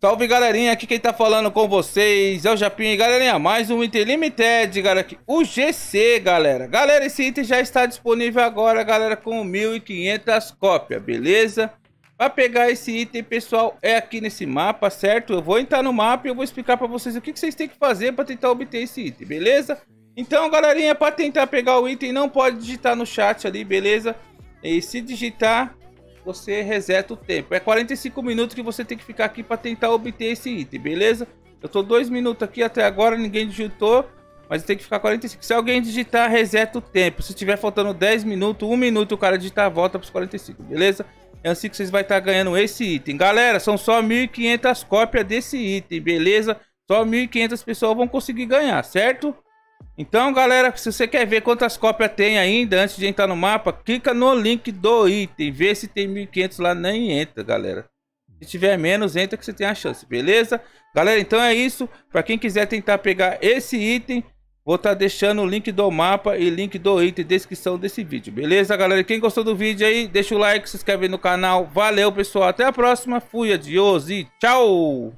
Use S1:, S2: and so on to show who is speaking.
S1: Salve galerinha, aqui quem tá falando com vocês é o Japim. Galerinha, mais um item limited, galera, aqui, o GC, galera. Galera, esse item já está disponível agora, galera, com 1.500 cópias, beleza? Pra pegar esse item, pessoal, é aqui nesse mapa, certo? Eu vou entrar no mapa e eu vou explicar pra vocês o que, que vocês têm que fazer pra tentar obter esse item, beleza? Então, galerinha, pra tentar pegar o item, não pode digitar no chat ali, beleza? E se digitar, você reseta o tempo. É 45 minutos que você tem que ficar aqui para tentar obter esse item, beleza? Eu tô dois minutos aqui até agora, ninguém digitou. Mas tem que ficar 45. Se alguém digitar, reseta o tempo. Se tiver faltando 10 minutos, 1 minuto, o cara digitar, volta pros 45, beleza? É assim que vocês vão estar ganhando esse item. Galera, são só 1.500 cópias desse item, beleza? Só 1.500 pessoas vão conseguir ganhar, certo? Então, galera, se você quer ver quantas cópias tem ainda antes de entrar no mapa, clica no link do item, vê se tem 1500 lá, nem entra, galera. Se tiver menos, entra que você tem a chance, beleza? Galera, então é isso. Para quem quiser tentar pegar esse item, vou estar tá deixando o link do mapa e link do item descrição desse vídeo, beleza, galera? Quem gostou do vídeo aí, deixa o like, se inscreve no canal. Valeu, pessoal. Até a próxima. Fui, adiós e tchau!